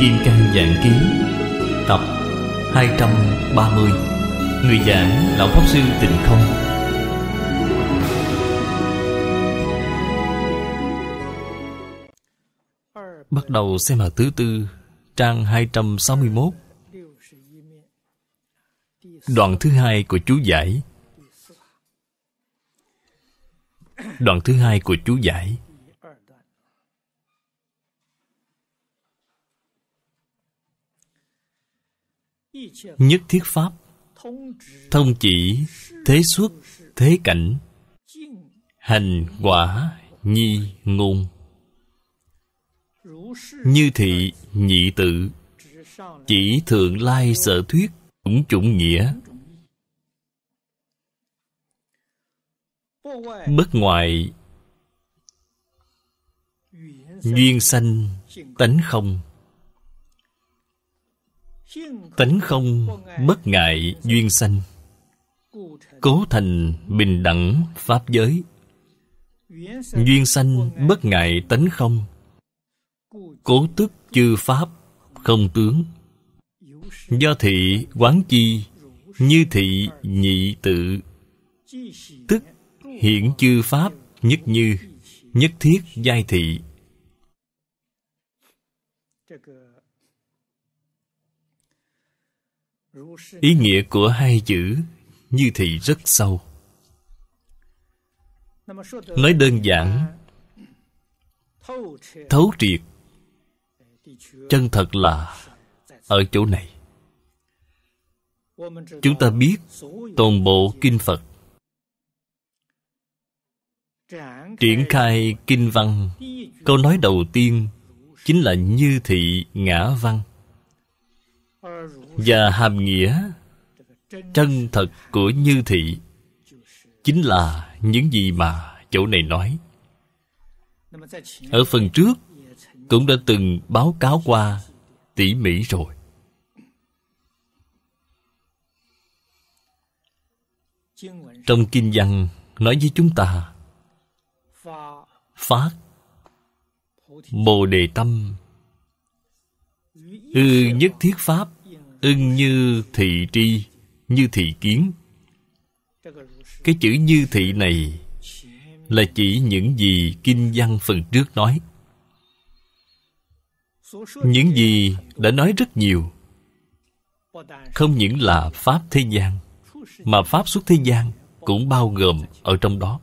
Kim Cang Dạng Ký Tập 230 Người giảng Lão Pháp Sư Tịnh Không Bắt đầu xem hạt thứ tư Trang 261 Đoạn thứ hai của chú giải Đoạn thứ hai của chú giải nhất thiết pháp thông chỉ thế xuất thế cảnh hành quả nhi ngôn như thị nhị tự chỉ thượng lai sở thuyết cũng chủng nghĩa bất ngoại duyên sanh tánh không tánh không bất ngại duyên sanh cố thành bình đẳng pháp giới duyên sanh bất ngại tánh không cố tức chư pháp không tướng do thị quán chi như thị nhị tự tức hiện chư pháp nhất như nhất thiết giai thị ý nghĩa của hai chữ như thị rất sâu nói đơn giản thấu triệt chân thật là ở chỗ này chúng ta biết toàn bộ kinh phật triển khai kinh văn câu nói đầu tiên chính là như thị ngã văn và hàm nghĩa chân thật của như thị chính là những gì mà chỗ này nói ở phần trước cũng đã từng báo cáo qua tỉ mỉ rồi trong kinh văn nói với chúng ta phát bồ đề tâm ư nhất thiết pháp ưng như thị tri như thị kiến cái chữ như thị này là chỉ những gì kinh văn phần trước nói những gì đã nói rất nhiều không những là pháp thế gian mà pháp xuất thế gian cũng bao gồm ở trong đó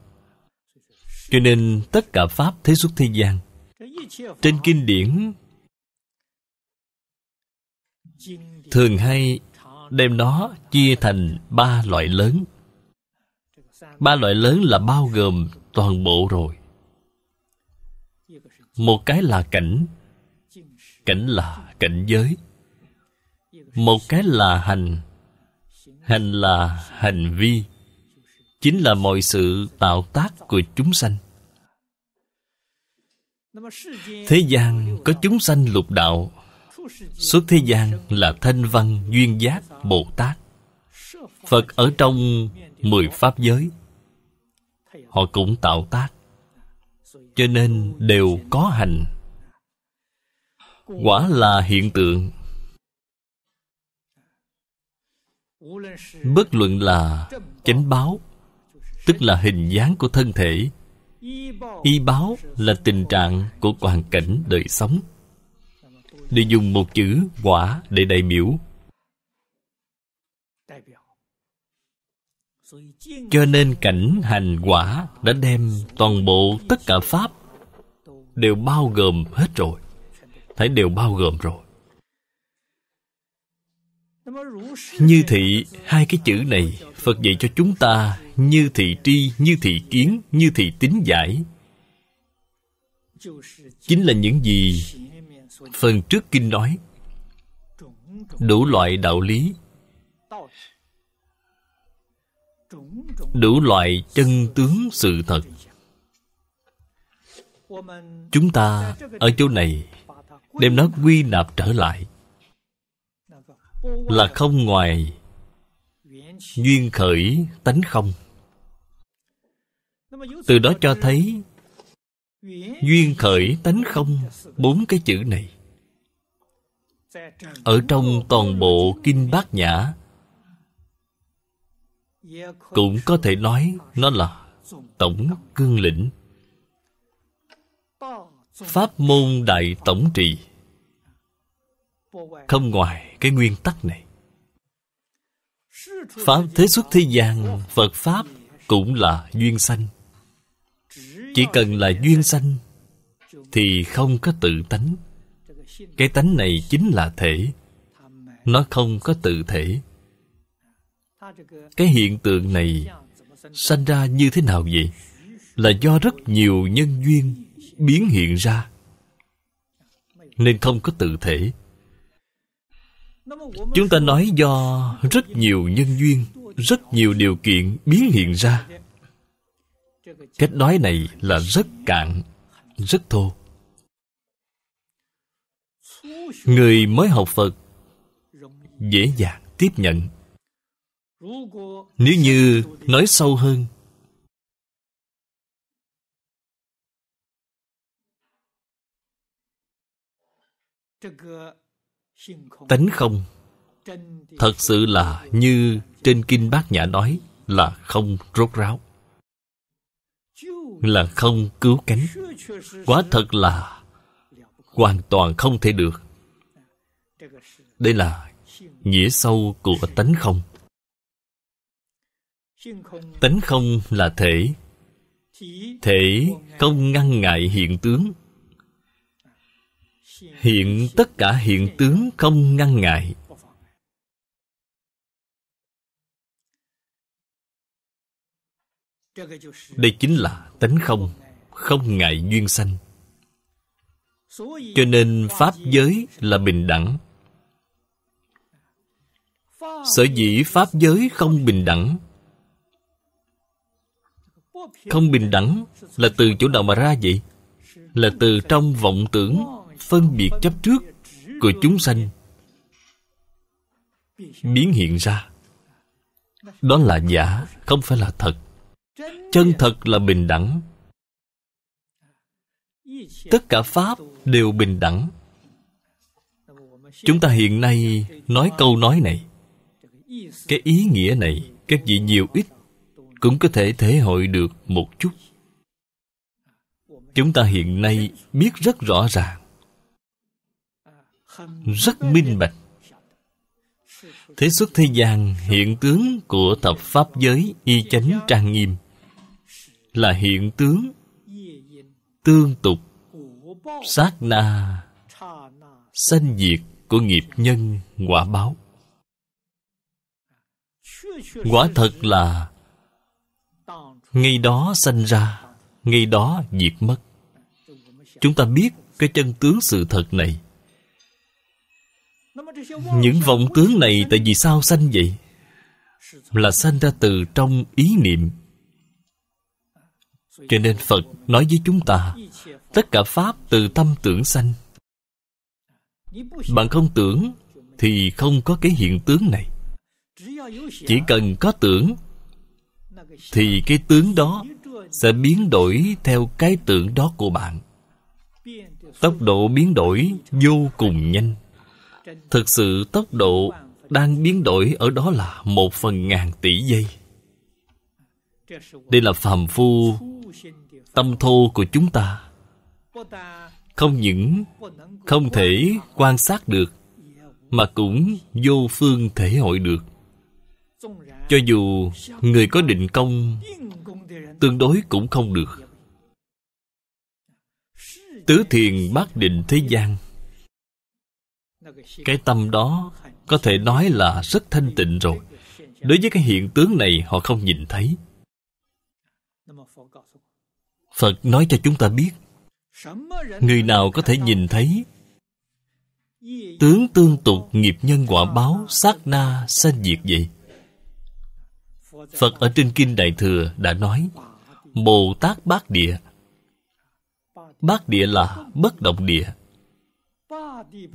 cho nên tất cả pháp thế xuất thế gian trên kinh điển thường hay đem nó chia thành ba loại lớn ba loại lớn là bao gồm toàn bộ rồi một cái là cảnh cảnh là cảnh giới một cái là hành hành là hành vi chính là mọi sự tạo tác của chúng sanh thế gian có chúng sanh lục đạo Xuất thế gian là thanh văn duyên giác Bồ Tát Phật ở trong mười pháp giới Họ cũng tạo tác Cho nên đều có hành Quả là hiện tượng Bất luận là chánh báo Tức là hình dáng của thân thể Y báo là tình trạng của hoàn cảnh đời sống để dùng một chữ quả để đại biểu cho nên cảnh hành quả đã đem toàn bộ tất cả pháp đều bao gồm hết rồi thấy đều bao gồm rồi như thị hai cái chữ này phật dạy cho chúng ta như thị tri như thị kiến như thị tính giải chính là những gì Phần trước kinh nói Đủ loại đạo lý Đủ loại chân tướng sự thật Chúng ta ở chỗ này Đem nó quy nạp trở lại Là không ngoài Duyên khởi tánh không Từ đó cho thấy Duyên khởi tánh không Bốn cái chữ này ở trong toàn bộ kinh bát nhã cũng có thể nói nó là tổng cương lĩnh pháp môn đại tổng trì không ngoài cái nguyên tắc này pháp thế xuất thế gian phật pháp cũng là duyên sanh chỉ cần là duyên sanh thì không có tự tánh cái tánh này chính là thể nó không có tự thể cái hiện tượng này sanh ra như thế nào vậy là do rất nhiều nhân duyên biến hiện ra nên không có tự thể chúng ta nói do rất nhiều nhân duyên rất nhiều điều kiện biến hiện ra cách nói này là rất cạn rất thô người mới học phật dễ dàng tiếp nhận nếu như nói sâu hơn tánh không thật sự là như trên kinh bát nhã nói là không rốt ráo là không cứu cánh quá thật là hoàn toàn không thể được đây là nghĩa sâu của tánh không. Tánh không là thể. Thể không ngăn ngại hiện tướng. Hiện tất cả hiện tướng không ngăn ngại. Đây chính là tánh không, không ngại duyên sanh. Cho nên Pháp giới là bình đẳng sở dĩ pháp giới không bình đẳng không bình đẳng là từ chỗ nào mà ra vậy là từ trong vọng tưởng phân biệt chấp trước của chúng sanh biến hiện ra đó là giả không phải là thật chân thật là bình đẳng tất cả pháp đều bình đẳng chúng ta hiện nay nói câu nói này cái ý nghĩa này các vị nhiều ít cũng có thể thể hội được một chút chúng ta hiện nay biết rất rõ ràng rất minh bạch thế xuất thế gian hiện tướng của thập pháp giới y chánh trang nghiêm là hiện tướng tương tục sát na sanh diệt của nghiệp nhân quả báo quả thật là ngay đó sanh ra ngay đó diệt mất chúng ta biết cái chân tướng sự thật này những vọng tướng này tại vì sao sanh vậy là sanh ra từ trong ý niệm cho nên phật nói với chúng ta tất cả pháp từ tâm tưởng sanh bạn không tưởng thì không có cái hiện tướng này chỉ cần có tưởng thì cái tướng đó sẽ biến đổi theo cái tưởng đó của bạn tốc độ biến đổi vô cùng nhanh thực sự tốc độ đang biến đổi ở đó là một phần ngàn tỷ giây đây là phàm phu tâm thô của chúng ta không những không thể quan sát được mà cũng vô phương thể hội được cho dù người có định công Tương đối cũng không được Tứ thiền bác định thế gian Cái tâm đó Có thể nói là rất thanh tịnh rồi Đối với cái hiện tướng này Họ không nhìn thấy Phật nói cho chúng ta biết Người nào có thể nhìn thấy Tướng tương tục nghiệp nhân quả báo Sát na sanh diệt vậy Phật ở trên Kinh Đại Thừa đã nói Bồ Tát Bát Địa Bát Địa là bất động địa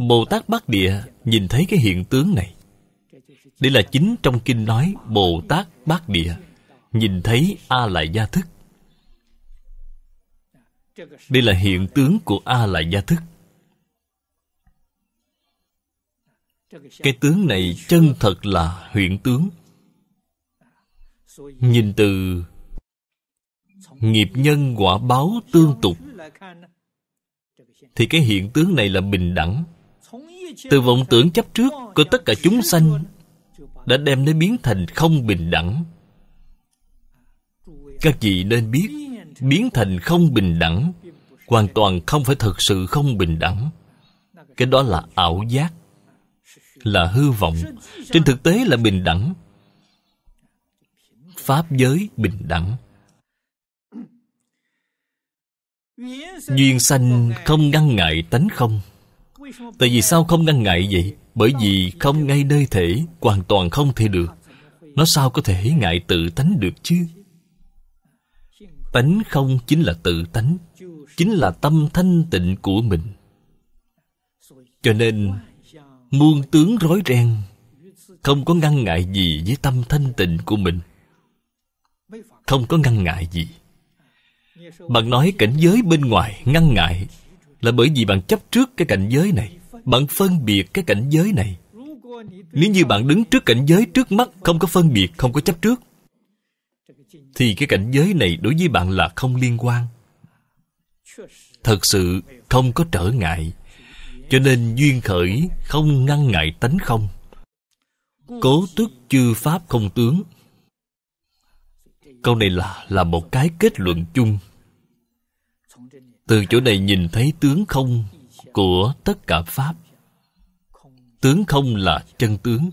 Bồ Tát Bát Địa nhìn thấy cái hiện tướng này Đây là chính trong kinh nói Bồ Tát Bát Địa Nhìn thấy A Lại Gia Thức Đây là hiện tướng của A Lại Gia Thức Cái tướng này chân thật là huyện tướng nhìn từ nghiệp nhân quả báo tương tục thì cái hiện tướng này là bình đẳng từ vọng tưởng chấp trước của tất cả chúng sanh đã đem nó biến thành không bình đẳng các vị nên biết biến thành không bình đẳng hoàn toàn không phải thật sự không bình đẳng cái đó là ảo giác là hư vọng trên thực tế là bình đẳng pháp giới bình đẳng duyên sanh không ngăn ngại tánh không tại vì sao không ngăn ngại vậy bởi vì không ngay nơi thể hoàn toàn không thể được nó sao có thể ngại tự tánh được chứ tánh không chính là tự tánh chính là tâm thanh tịnh của mình cho nên muôn tướng rối ren không có ngăn ngại gì với tâm thanh tịnh của mình không có ngăn ngại gì bạn nói cảnh giới bên ngoài ngăn ngại là bởi vì bạn chấp trước cái cảnh giới này bạn phân biệt cái cảnh giới này nếu như bạn đứng trước cảnh giới trước mắt không có phân biệt không có chấp trước thì cái cảnh giới này đối với bạn là không liên quan thật sự không có trở ngại cho nên duyên khởi không ngăn ngại tánh không cố tức chư pháp không tướng câu này là là một cái kết luận chung từ chỗ này nhìn thấy tướng không của tất cả pháp tướng không là chân tướng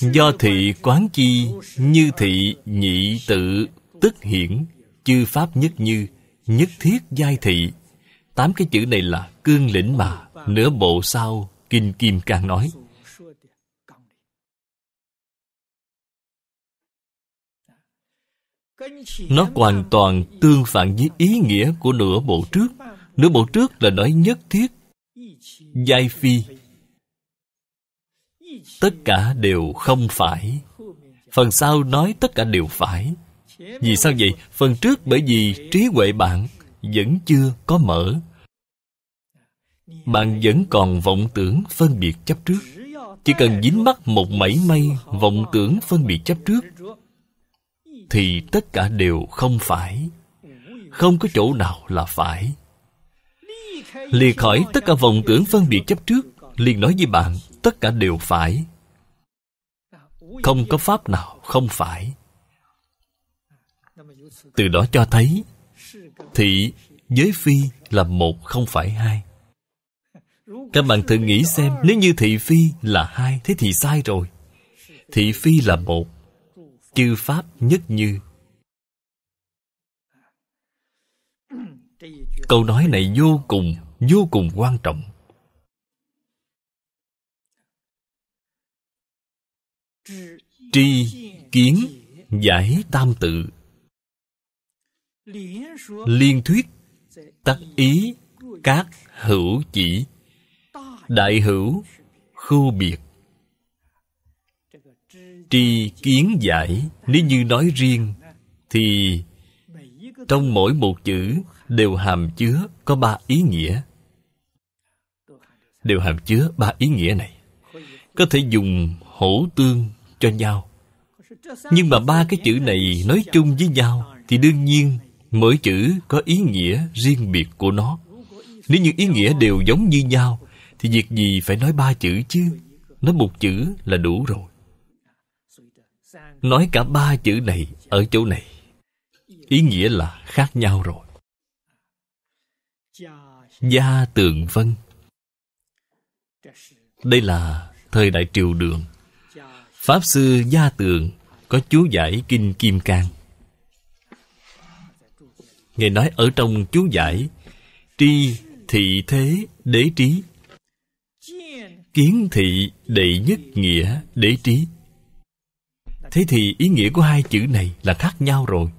do thị quán chi như thị nhị tự tức hiển chư pháp nhất như nhất thiết giai thị tám cái chữ này là cương lĩnh mà nửa bộ sau kinh kim càng nói Nó hoàn toàn tương phản với ý nghĩa của nửa bộ trước Nửa bộ trước là nói nhất thiết Giai phi Tất cả đều không phải Phần sau nói tất cả đều phải Vì sao vậy? Phần trước bởi vì trí huệ bạn vẫn chưa có mở Bạn vẫn còn vọng tưởng phân biệt chấp trước Chỉ cần dính mắt một mảy may vọng tưởng phân biệt chấp trước thì tất cả đều không phải không có chỗ nào là phải lìa khỏi tất cả vọng tưởng phân biệt chấp trước liền nói với bạn tất cả đều phải không có pháp nào không phải từ đó cho thấy thị giới phi là một không phải hai các bạn thử nghĩ xem nếu như thị phi là hai thế thì sai rồi thị phi là một chư pháp nhất như câu nói này vô cùng vô cùng quan trọng tri kiến giải tam tự liên thuyết tắc ý các hữu chỉ đại hữu khu biệt tri kiến giải nếu như nói riêng thì trong mỗi một chữ đều hàm chứa có ba ý nghĩa đều hàm chứa ba ý nghĩa này có thể dùng hỗ tương cho nhau nhưng mà ba cái chữ này nói chung với nhau thì đương nhiên mỗi chữ có ý nghĩa riêng biệt của nó nếu như ý nghĩa đều giống như nhau thì việc gì phải nói ba chữ chứ nói một chữ là đủ rồi Nói cả ba chữ này ở chỗ này Ý nghĩa là khác nhau rồi Gia Tường Vân Đây là thời đại triều đường Pháp Sư Gia Tường có chú giải Kinh Kim Cang Ngài nói ở trong chú giải Tri thị thế đế trí Kiến thị đệ nhất nghĩa đế trí thế thì ý nghĩa của hai chữ này là khác nhau rồi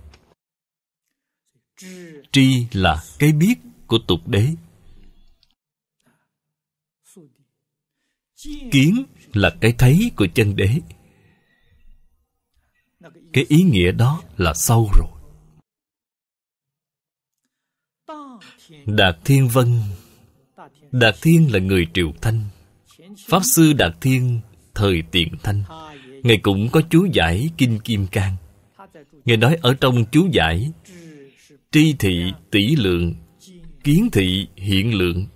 tri là cái biết của tục đế kiến là cái thấy của chân đế cái ý nghĩa đó là sâu rồi đạt thiên vân đạt thiên là người triều thanh pháp sư đạt thiên thời tiền thanh Ngài cũng có chú giải Kinh Kim Cang Ngài nói ở trong chú giải Tri thị tỷ lượng Kiến thị hiện lượng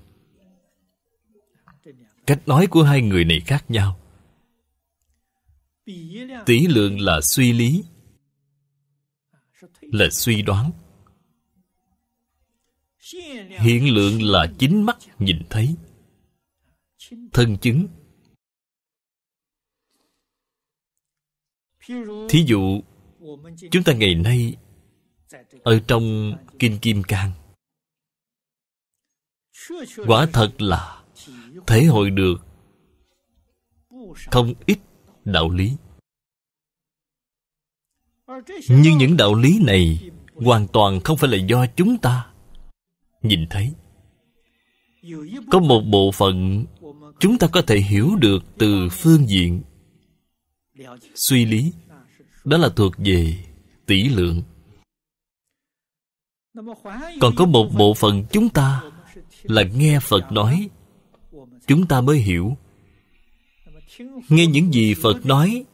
Cách nói của hai người này khác nhau Tỷ lượng là suy lý Là suy đoán Hiện lượng là chính mắt nhìn thấy Thân chứng thí dụ chúng ta ngày nay ở trong kinh kim cang quả thật là thể hội được không ít đạo lý nhưng những đạo lý này hoàn toàn không phải là do chúng ta nhìn thấy có một bộ phận chúng ta có thể hiểu được từ phương diện suy lý đó là thuộc về tỷ lượng còn có một bộ phận chúng ta là nghe phật nói chúng ta mới hiểu nghe những gì phật nói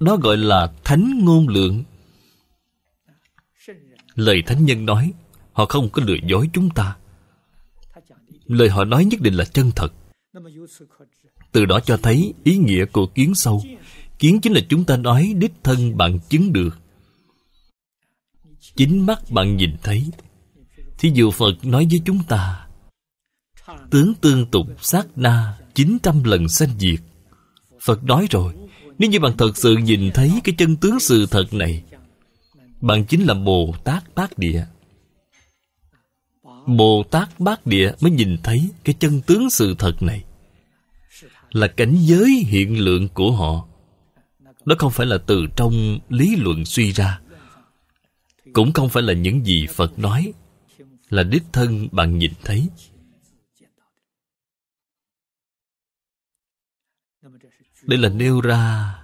đó gọi là thánh ngôn lượng lời thánh nhân nói họ không có lừa dối chúng ta lời họ nói nhất định là chân thật từ đó cho thấy ý nghĩa của kiến sâu kiến chính là chúng ta nói đích thân bạn chứng được chính mắt bạn nhìn thấy thí dụ phật nói với chúng ta tướng tương tục sát na 900 lần sanh diệt Phật nói rồi Nếu như bạn thật sự nhìn thấy cái chân tướng sự thật này Bạn chính là Bồ Tát Bát Địa Bồ Tát Bát Địa mới nhìn thấy cái chân tướng sự thật này Là cảnh giới hiện lượng của họ đó không phải là từ trong lý luận suy ra Cũng không phải là những gì Phật nói Là đích thân bạn nhìn thấy Đây là nêu ra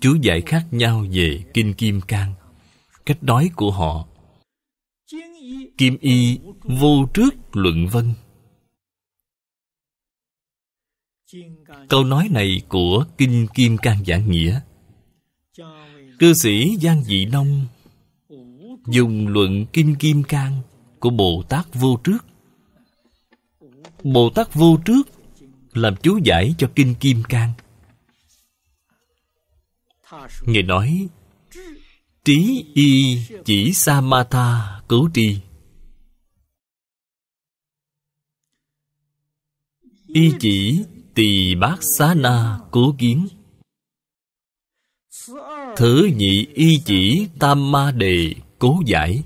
Chú giải khác nhau về Kinh Kim Cang Cách nói của họ Kim y vô trước luận vân Câu nói này của Kinh Kim Cang Giảng Nghĩa Cư sĩ Giang Dị Nông Dùng luận Kinh Kim Cang Của Bồ Tát Vô Trước Bồ Tát Vô Trước Làm chú giải cho Kinh Kim Cang người nói Trí y chỉ Samatha cứu tri Y chỉ Tỳ bát xá na cố kiến Thứ nhị y chỉ tam ma đề cố giải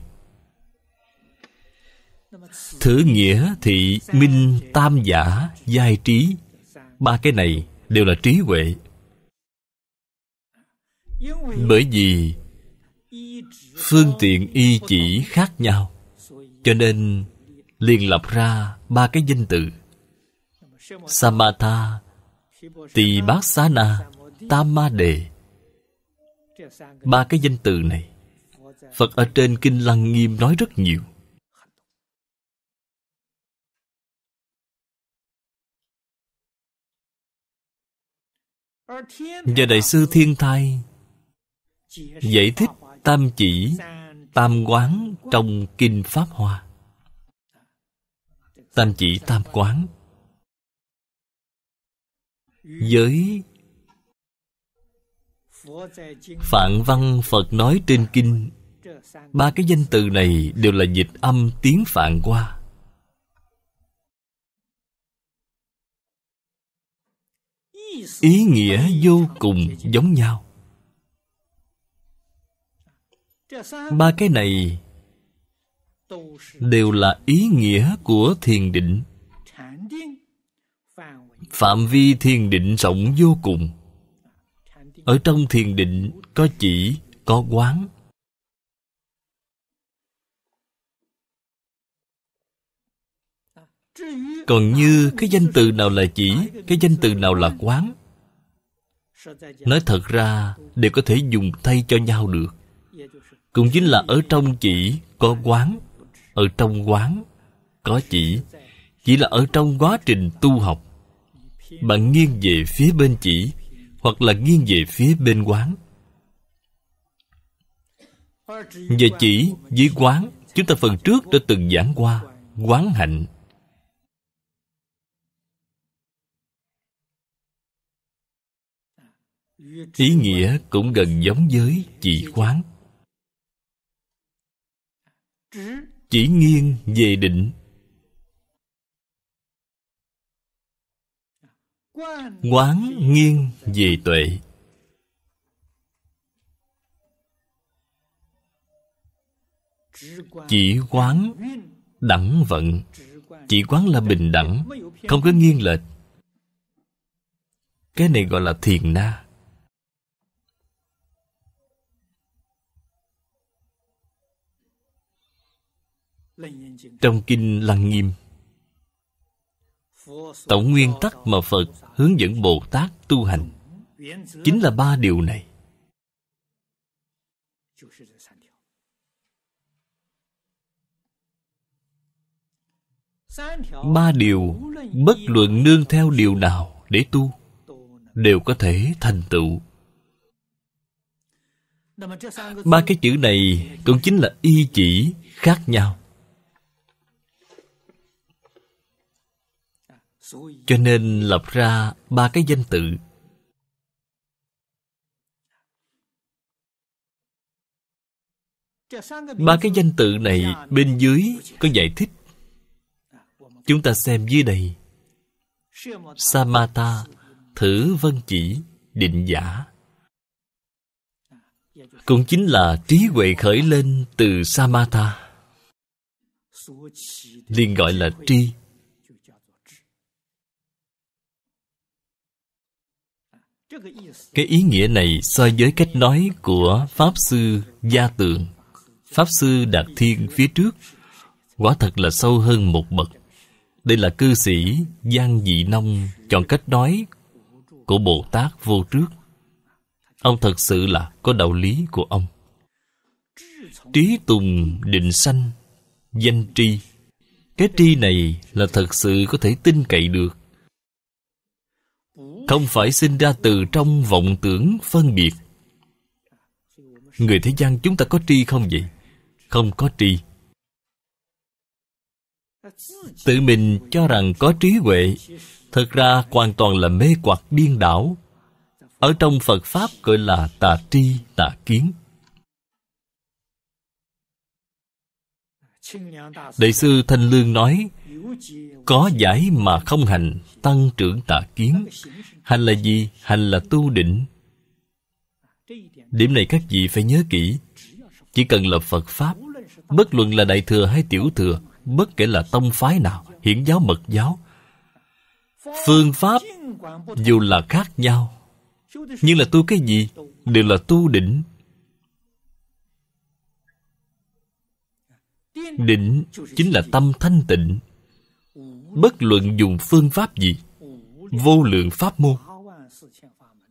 Thứ nghĩa thị minh tam giả giai trí Ba cái này đều là trí huệ Bởi vì phương tiện y chỉ khác nhau Cho nên liền lập ra ba cái danh từ Samatha, Tỳ Bát Xá Na, Tam Ma Đề. Ba cái danh từ này, Phật ở trên Kinh Lăng Nghiêm nói rất nhiều. Và Đại sư Thiên Thai giải thích tam chỉ, tam quán trong Kinh Pháp Hoa. Tam chỉ tam quán giới phạn văn phật nói trên kinh ba cái danh từ này đều là dịch âm tiếng phạn qua ý nghĩa vô cùng giống nhau ba cái này đều là ý nghĩa của thiền định phạm vi thiền định rộng vô cùng ở trong thiền định có chỉ có quán còn như cái danh từ nào là chỉ cái danh từ nào là quán nói thật ra đều có thể dùng thay cho nhau được cũng chính là ở trong chỉ có quán ở trong quán có chỉ chỉ là ở trong quá trình tu học bạn nghiêng về phía bên chỉ hoặc là nghiêng về phía bên quán về chỉ với quán chúng ta phần trước đã từng giảng qua quán hạnh ý nghĩa cũng gần giống với chỉ quán chỉ nghiêng về định Quán nghiêng về tuệ Chỉ quán đẳng vận Chỉ quán là bình đẳng Không có nghiêng lệch Cái này gọi là thiền na Trong kinh Lăng Nghiêm tổng nguyên tắc mà phật hướng dẫn bồ tát tu hành chính là ba điều này ba điều bất luận nương theo điều nào để tu đều có thể thành tựu ba cái chữ này cũng chính là y chỉ khác nhau cho nên lập ra ba cái danh tự ba cái danh tự này bên dưới có giải thích chúng ta xem dưới đây samatha thử vân chỉ định giả cũng chính là trí huệ khởi lên từ samatha liền gọi là tri cái ý nghĩa này so với cách nói của pháp sư gia tường pháp sư đạt thiên phía trước quả thật là sâu hơn một bậc đây là cư sĩ giang dị nông chọn cách nói của bồ tát vô trước ông thật sự là có đạo lý của ông trí tùng định sanh danh tri cái tri này là thật sự có thể tin cậy được không phải sinh ra từ trong vọng tưởng phân biệt người thế gian chúng ta có tri không vậy không có tri tự mình cho rằng có trí huệ thật ra hoàn toàn là mê hoặc điên đảo ở trong phật pháp gọi là tà tri tà kiến đại sư thanh lương nói có giải mà không hành tăng trưởng tà kiến Hành là gì? Hành là tu định Điểm này các vị phải nhớ kỹ Chỉ cần là Phật Pháp Bất luận là Đại Thừa hay Tiểu Thừa Bất kể là tông phái nào Hiển giáo mật giáo Phương pháp Dù là khác nhau Nhưng là tu cái gì Đều là tu đỉnh Đỉnh chính là tâm thanh tịnh Bất luận dùng phương pháp gì vô lượng pháp môn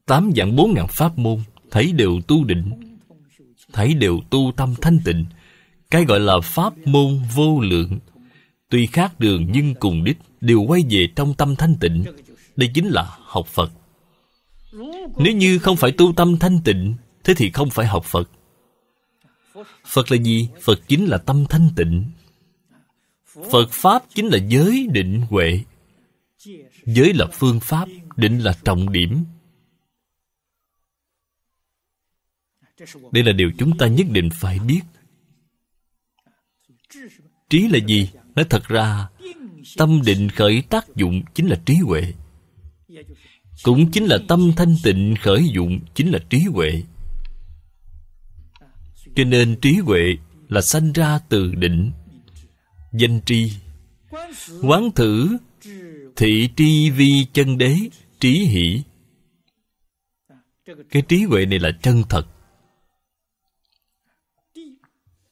Tám vạn bốn ngàn pháp môn Thấy đều tu định Thấy đều tu tâm thanh tịnh Cái gọi là pháp môn vô lượng Tuy khác đường nhưng cùng đích Đều quay về trong tâm thanh tịnh Đây chính là học Phật Nếu như không phải tu tâm thanh tịnh Thế thì không phải học Phật Phật là gì? Phật chính là tâm thanh tịnh Phật Pháp chính là giới định huệ giới là phương pháp định là trọng điểm đây là điều chúng ta nhất định phải biết trí là gì nói thật ra tâm định khởi tác dụng chính là trí huệ cũng chính là tâm thanh tịnh khởi dụng chính là trí huệ cho nên trí huệ là sanh ra từ định danh tri quán thử thị tri vi chân đế trí hỷ cái trí huệ này là chân thật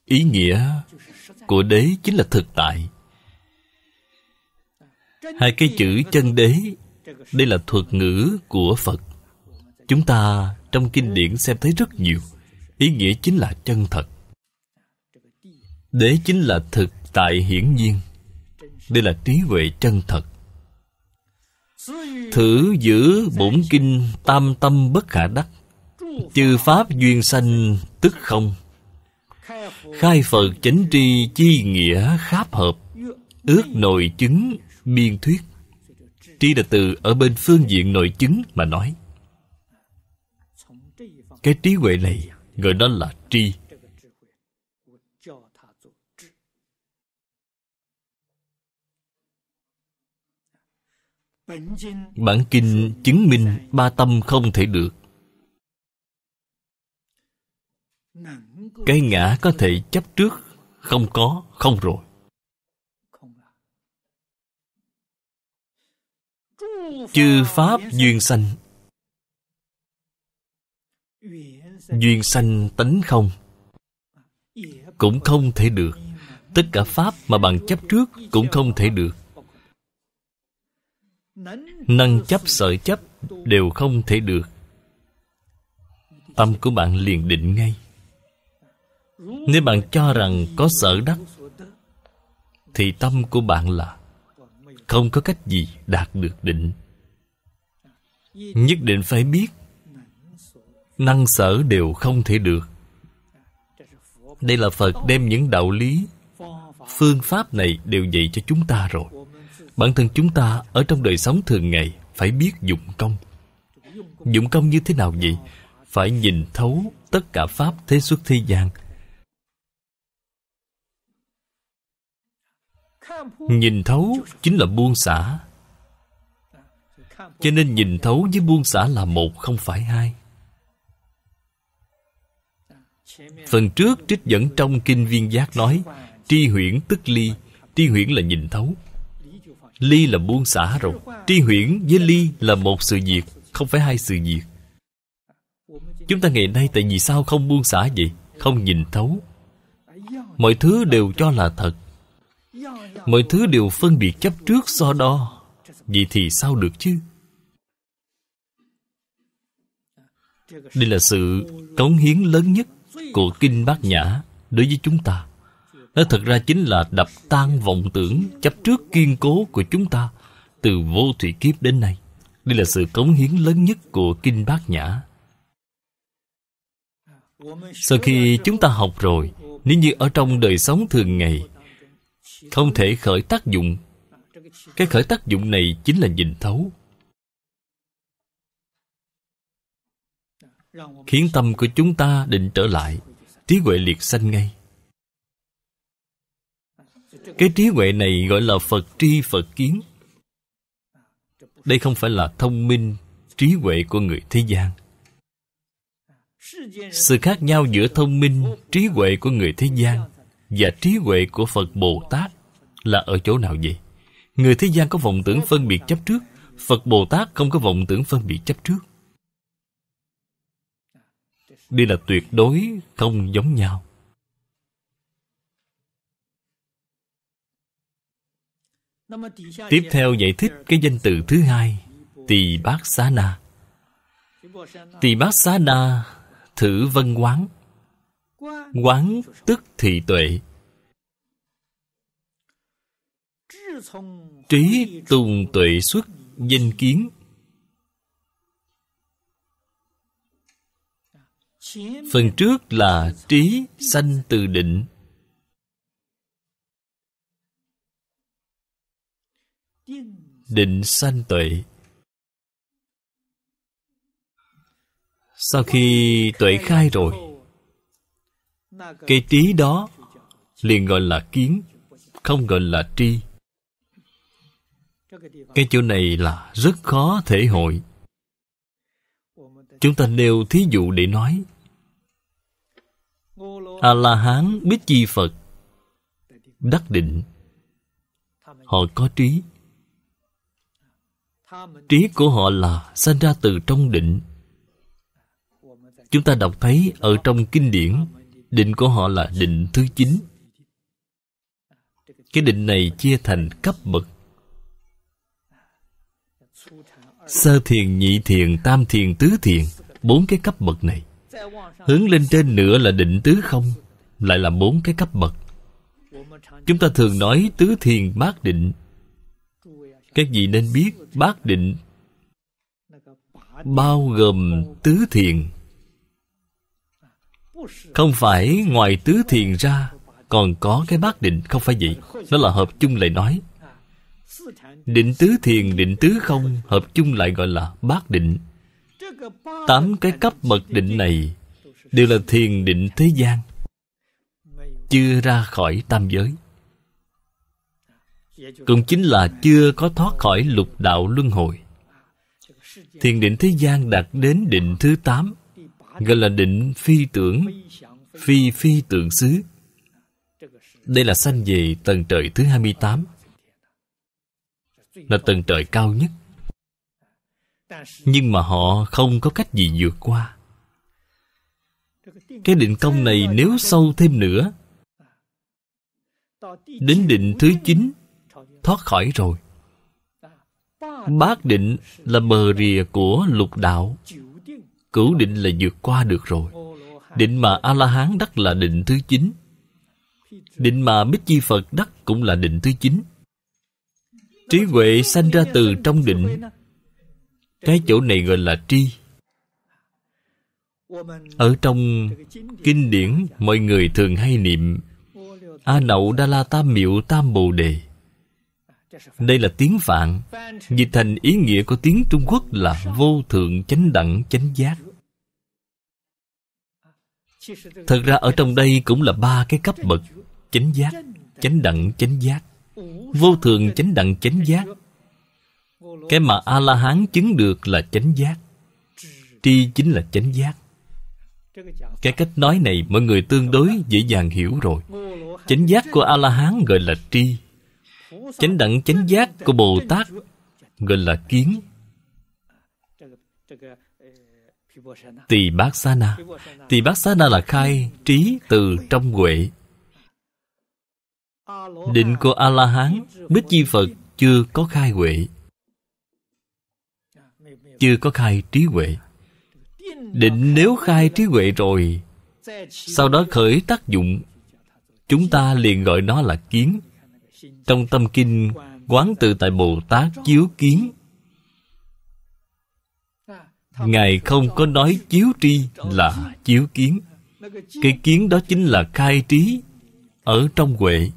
ý nghĩa của đế chính là thực tại hai cái chữ chân đế đây là thuật ngữ của phật chúng ta trong kinh điển xem thấy rất nhiều ý nghĩa chính là chân thật đế chính là thực tại hiển nhiên đây là trí huệ chân thật Thử giữ bổn kinh tam tâm bất khả đắc Chư pháp duyên sanh tức không Khai Phật chánh tri chi nghĩa kháp hợp Ước nội chứng biên thuyết Tri là từ ở bên phương diện nội chứng mà nói Cái trí huệ này gọi đó là tri bản kinh chứng minh ba tâm không thể được cái ngã có thể chấp trước không có không rồi chư pháp duyên sanh duyên sanh tánh không cũng không thể được tất cả pháp mà bạn chấp trước cũng không thể được năng chấp sợ chấp đều không thể được tâm của bạn liền định ngay nếu bạn cho rằng có sợ đắc thì tâm của bạn là không có cách gì đạt được định nhất định phải biết năng sở đều không thể được đây là phật đem những đạo lý phương pháp này đều dạy cho chúng ta rồi Bản thân chúng ta ở trong đời sống thường ngày phải biết dụng công. Dụng công như thế nào vậy? Phải nhìn thấu tất cả pháp thế xuất thế gian. Nhìn thấu chính là buông xả. Cho nên nhìn thấu với buông xả là một không phải hai. Phần trước trích dẫn trong Kinh Viên Giác nói Tri huyễn tức ly Tri huyễn là nhìn thấu Ly là buông xả rồi Tri huyễn với ly là một sự việc Không phải hai sự việc Chúng ta ngày nay tại vì sao không buông xả vậy Không nhìn thấu Mọi thứ đều cho là thật Mọi thứ đều phân biệt chấp trước so đo Vậy thì sao được chứ Đây là sự cống hiến lớn nhất Của Kinh Bát Nhã Đối với chúng ta nó thật ra chính là đập tan vọng tưởng Chấp trước kiên cố của chúng ta Từ vô thủy kiếp đến nay Đây là sự cống hiến lớn nhất của Kinh Bát Nhã Sau khi chúng ta học rồi Nếu như ở trong đời sống thường ngày Không thể khởi tác dụng Cái khởi tác dụng này chính là nhìn thấu Khiến tâm của chúng ta định trở lại Trí huệ liệt sanh ngay cái trí huệ này gọi là Phật tri Phật kiến Đây không phải là thông minh trí huệ của người thế gian Sự khác nhau giữa thông minh trí huệ của người thế gian Và trí huệ của Phật Bồ Tát Là ở chỗ nào vậy? Người thế gian có vọng tưởng phân biệt chấp trước Phật Bồ Tát không có vọng tưởng phân biệt chấp trước Đây là tuyệt đối không giống nhau Tiếp theo giải thích cái danh từ thứ hai Tỳ Bát Xá Na Tỳ Bát Xá Na Thử vân quán Quán tức thị tuệ Trí tùng tuệ xuất Danh kiến Phần trước là trí sanh từ định định sanh tuệ sau khi tuệ khai rồi cái trí đó liền gọi là kiến không gọi là tri cái chỗ này là rất khó thể hội chúng ta nêu thí dụ để nói a la hán biết chi phật đắc định họ có trí Trí của họ là sanh ra từ trong định. Chúng ta đọc thấy ở trong kinh điển, định của họ là định thứ chín. Cái định này chia thành cấp bậc. Sơ thiền, nhị thiền, tam thiền, tứ thiền, bốn cái cấp bậc này. Hướng lên trên nữa là định tứ không, lại là bốn cái cấp bậc. Chúng ta thường nói tứ thiền bát định các vị nên biết bác định bao gồm tứ thiền không phải ngoài tứ thiền ra còn có cái bác định không phải vậy nó là hợp chung lại nói định tứ thiền định tứ không hợp chung lại gọi là bát định tám cái cấp bậc định này đều là thiền định thế gian chưa ra khỏi tam giới cũng chính là chưa có thoát khỏi lục đạo luân hồi thiền định thế gian đạt đến định thứ tám gọi là định phi tưởng phi phi tượng xứ đây là sanh về tầng trời thứ 28 là tầng trời cao nhất nhưng mà họ không có cách gì vượt qua cái định công này nếu sâu thêm nữa đến định thứ 9 thoát khỏi rồi Bát định là bờ rìa của lục đạo cửu định là vượt qua được rồi định mà a la hán đắc là định thứ chín định mà bích chi phật đắc cũng là định thứ chín trí huệ sanh ra từ trong định cái chỗ này gọi là tri ở trong kinh điển mọi người thường hay niệm a nậu đa la tam miệu tam bồ đề đây là tiếng Phạn Dịch thành ý nghĩa của tiếng Trung Quốc là Vô thượng chánh đẳng chánh giác Thật ra ở trong đây cũng là ba cái cấp bậc Chánh giác, chánh đẳng, chánh giác Vô thượng chánh đẳng chánh giác Cái mà A-la-hán chứng được là chánh giác Tri chính là chánh giác Cái cách nói này mọi người tương đối dễ dàng hiểu rồi Chánh giác của A-la-hán gọi là tri chánh đẳng chánh giác của Bồ Tát gọi là kiến Tỳ Bát Sa Na Tỳ Bát Sa Na là khai trí từ trong huệ Định của A-la-hán Đức chi Phật chưa có khai huệ Chưa có khai trí huệ Định nếu khai trí huệ rồi Sau đó khởi tác dụng Chúng ta liền gọi nó là kiến trong tâm kinh Quán tự tại Bồ Tát chiếu kiến Ngài không có nói chiếu tri là chiếu kiến Cái kiến đó chính là khai trí Ở trong huệ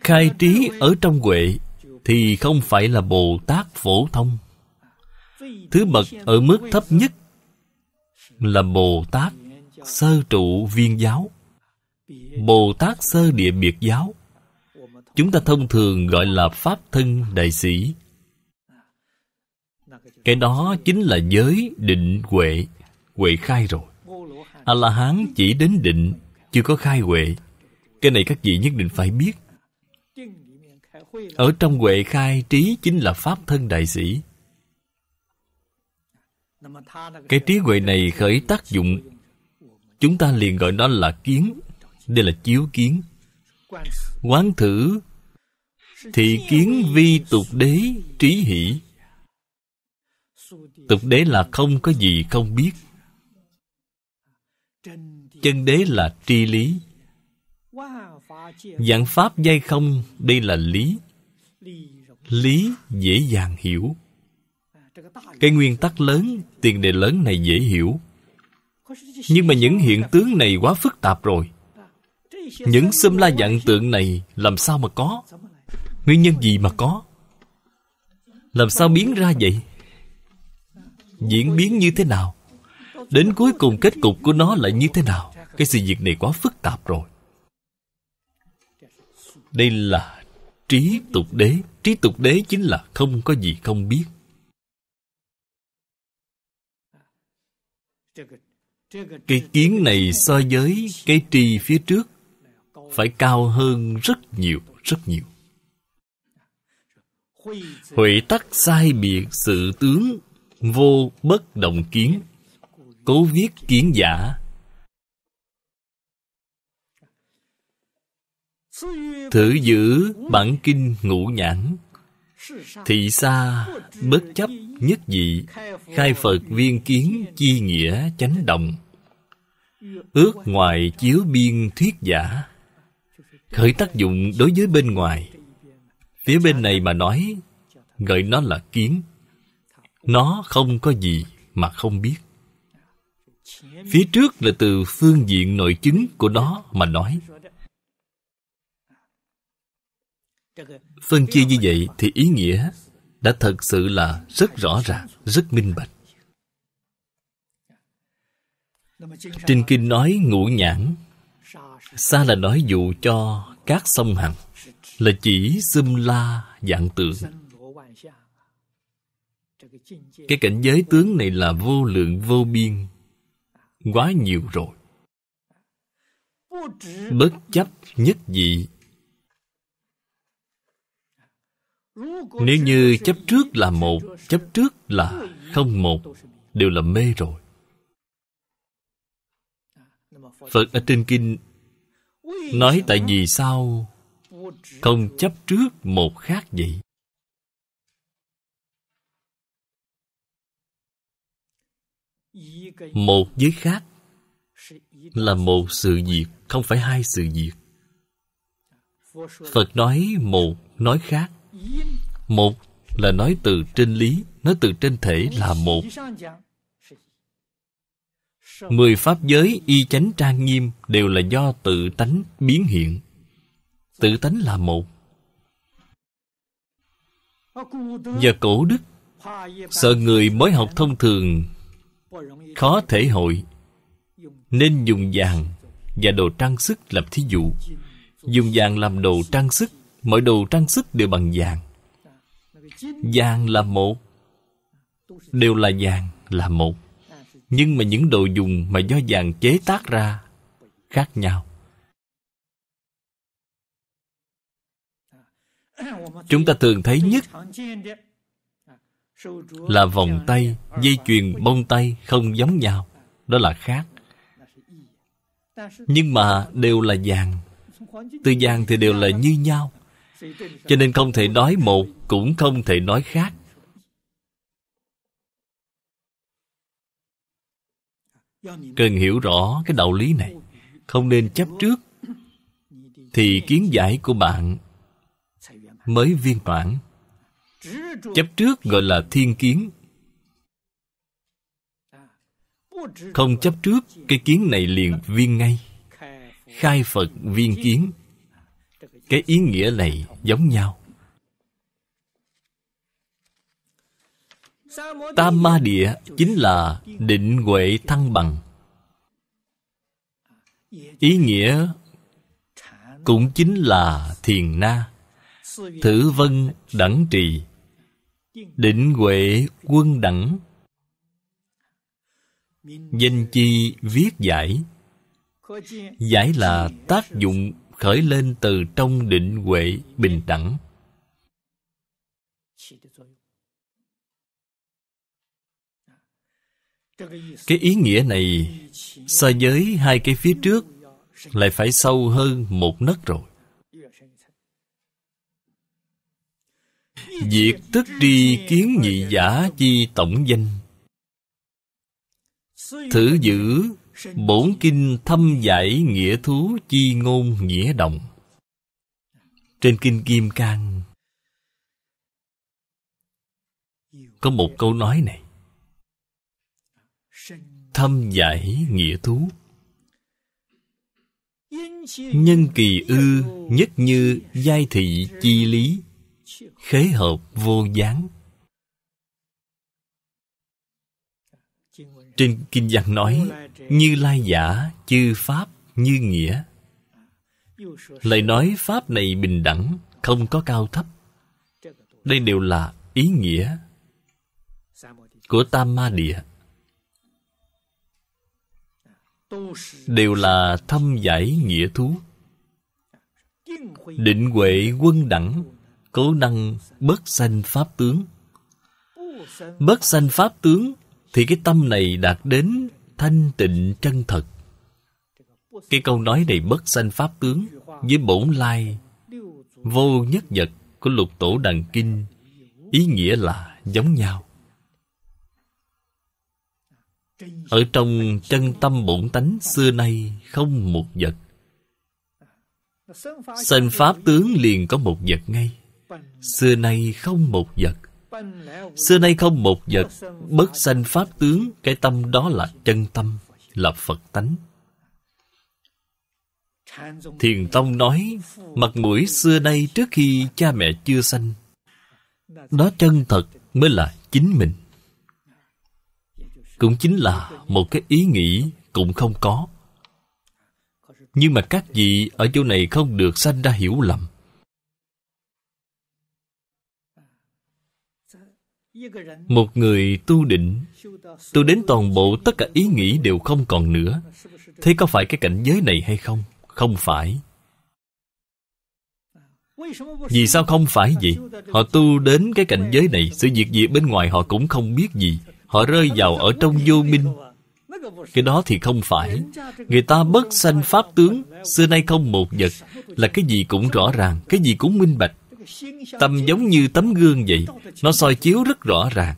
Khai trí ở trong huệ Thì không phải là Bồ Tát phổ thông Thứ bậc ở mức thấp nhất Là Bồ Tát Sơ trụ viên giáo Bồ Tát Sơ Địa Biệt Giáo Chúng ta thông thường gọi là Pháp Thân Đại Sĩ Cái đó chính là giới định huệ Huệ khai rồi A-la-hán chỉ đến định Chưa có khai huệ Cái này các vị nhất định phải biết Ở trong huệ khai trí chính là Pháp Thân Đại Sĩ Cái trí huệ này khởi tác dụng Chúng ta liền gọi nó là kiến đây là chiếu kiến Quán thử Thị kiến vi tục đế trí hỷ Tục đế là không có gì không biết Chân đế là tri lý Dạng pháp dây không Đây là lý Lý dễ dàng hiểu Cái nguyên tắc lớn Tiền đề lớn này dễ hiểu Nhưng mà những hiện tướng này quá phức tạp rồi những xâm la dạng tượng này Làm sao mà có Nguyên nhân gì mà có Làm sao biến ra vậy Diễn biến như thế nào Đến cuối cùng kết cục của nó lại như thế nào Cái sự việc này quá phức tạp rồi Đây là trí tục đế Trí tục đế chính là không có gì không biết Cái kiến này so với cái tri phía trước phải cao hơn rất nhiều, rất nhiều. Huệ tắc sai biệt sự tướng vô bất động kiến, cố viết kiến giả. Thử giữ bản kinh ngũ nhãn Thị xa bất chấp nhất dị Khai Phật viên kiến chi nghĩa chánh đồng Ước ngoài chiếu biên thuyết giả khởi tác dụng đối với bên ngoài phía bên này mà nói gọi nó là kiến nó không có gì mà không biết phía trước là từ phương diện nội chứng của nó mà nói phân chia như vậy thì ý nghĩa đã thật sự là rất rõ ràng rất minh bạch trên kinh nói ngũ nhãn Sa là nói dụ cho các sông hằng Là chỉ xâm la dạng tượng Cái cảnh giới tướng này là vô lượng vô biên Quá nhiều rồi Bất chấp nhất dị Nếu như chấp trước là một Chấp trước là không một Đều là mê rồi Phật ở trên kinh Nói tại vì sao Không chấp trước một khác vậy Một với khác Là một sự việc Không phải hai sự việc Phật nói một Nói khác Một là nói từ trên lý Nói từ trên thể là một Mười pháp giới y chánh trang nghiêm đều là do tự tánh biến hiện. Tự tánh là một. Giờ cổ đức Sợ người mới học thông thường Khó thể hội Nên dùng vàng Và đồ trang sức làm thí dụ Dùng vàng làm đồ trang sức Mọi đồ trang sức đều bằng vàng Vàng là một Đều là vàng là một nhưng mà những đồ dùng mà do vàng chế tác ra khác nhau chúng ta thường thấy nhất là vòng tay dây chuyền bông tay không giống nhau đó là khác nhưng mà đều là vàng từ vàng thì đều là như nhau cho nên không thể nói một cũng không thể nói khác cần hiểu rõ cái đạo lý này không nên chấp trước thì kiến giải của bạn mới viên mãn chấp trước gọi là thiên kiến không chấp trước cái kiến này liền viên ngay khai phật viên kiến cái ý nghĩa này giống nhau Tam ma địa chính là định huệ thăng bằng Ý nghĩa cũng chính là thiền na Thử vân đẳng trì Định huệ quân đẳng Danh chi viết giải Giải là tác dụng khởi lên từ trong định huệ bình đẳng cái ý nghĩa này so với hai cái phía trước lại phải sâu hơn một nấc rồi Việc tức tri kiến nhị giả chi tổng danh Thử giữ bổn kinh thâm giải nghĩa thú chi ngôn nghĩa động Trên kinh Kim Cang Có một câu nói này thâm giải nghĩa thú nhân kỳ ư nhất như giai thị chi lý khế hợp vô gián trên kinh văn nói như lai giả chư pháp như nghĩa lại nói pháp này bình đẳng không có cao thấp đây đều là ý nghĩa của tam ma địa đều là thâm giải nghĩa thú định huệ quân đẳng cố năng bất sanh pháp tướng bất sanh pháp tướng thì cái tâm này đạt đến thanh tịnh chân thật cái câu nói này bất sanh pháp tướng với bổn lai vô nhất vật của lục tổ đằng kinh ý nghĩa là giống nhau ở trong chân tâm bổn tánh xưa nay không một vật Sanh Pháp tướng liền có một vật ngay Xưa nay không một vật Xưa nay không một vật Bất sanh Pháp tướng Cái tâm đó là chân tâm Là Phật tánh Thiền Tông nói Mặt mũi xưa nay trước khi cha mẹ chưa sanh Đó chân thật mới là chính mình cũng chính là một cái ý nghĩ cũng không có nhưng mà các vị ở chỗ này không được sanh ra hiểu lầm một người tu định tu đến toàn bộ tất cả ý nghĩ đều không còn nữa thế có phải cái cảnh giới này hay không không phải vì sao không phải gì họ tu đến cái cảnh giới này sự việc gì bên ngoài họ cũng không biết gì Họ rơi vào ở trong vô minh Cái đó thì không phải Người ta bất sanh pháp tướng Xưa nay không một vật Là cái gì cũng rõ ràng Cái gì cũng minh bạch Tâm giống như tấm gương vậy Nó soi chiếu rất rõ ràng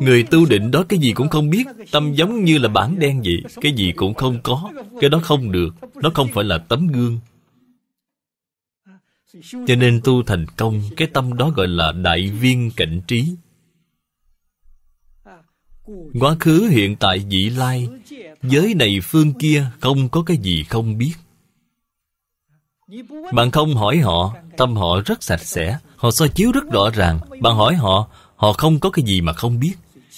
Người tu định đó cái gì cũng không biết Tâm giống như là bản đen vậy Cái gì cũng không có Cái đó không được Nó không phải là tấm gương cho nên tu thành công cái tâm đó gọi là đại viên cảnh trí quá khứ hiện tại vị lai giới này phương kia không có cái gì không biết bạn không hỏi họ tâm họ rất sạch sẽ họ soi chiếu rất rõ ràng bạn hỏi họ họ không có cái gì mà không biết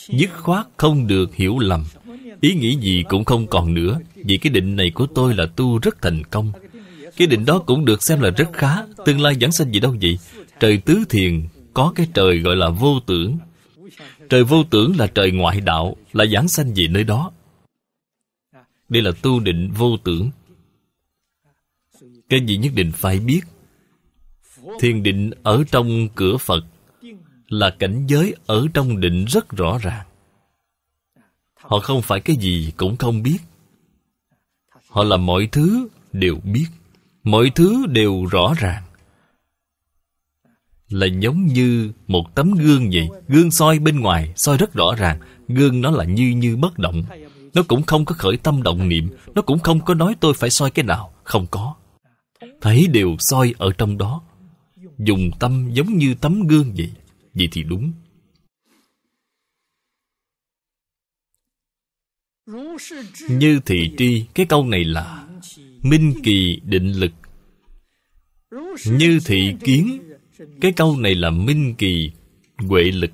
dứt khoát không được hiểu lầm ý nghĩ gì cũng không còn nữa vì cái định này của tôi là tu rất thành công cái định đó cũng được xem là rất khá Tương lai giảng sanh gì đâu vậy Trời tứ thiền có cái trời gọi là vô tưởng Trời vô tưởng là trời ngoại đạo Là giảng sanh gì nơi đó Đây là tu định vô tưởng Cái gì nhất định phải biết Thiền định ở trong cửa Phật Là cảnh giới ở trong định rất rõ ràng Họ không phải cái gì cũng không biết Họ là mọi thứ đều biết mọi thứ đều rõ ràng là giống như một tấm gương vậy gương soi bên ngoài soi rất rõ ràng gương nó là như như bất động nó cũng không có khởi tâm động niệm nó cũng không có nói tôi phải soi cái nào không có thấy đều soi ở trong đó dùng tâm giống như tấm gương vậy vậy thì đúng như thị tri cái câu này là minh kỳ định lực như thị kiến cái câu này là minh kỳ huệ lực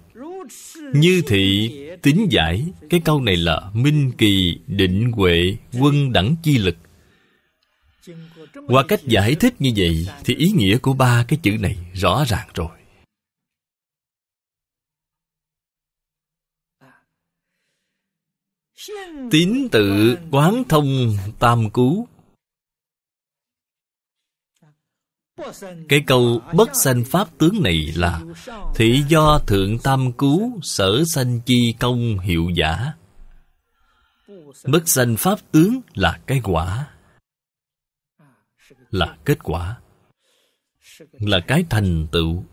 như thị tính giải cái câu này là minh kỳ định huệ quân đẳng chi lực qua cách giải thích như vậy thì ý nghĩa của ba cái chữ này rõ ràng rồi tín tự quán thông tam cứu Cái câu bất sanh pháp tướng này là Thị do thượng tam cứu sở sanh chi công hiệu giả Bất sanh pháp tướng là cái quả Là kết quả Là cái thành tựu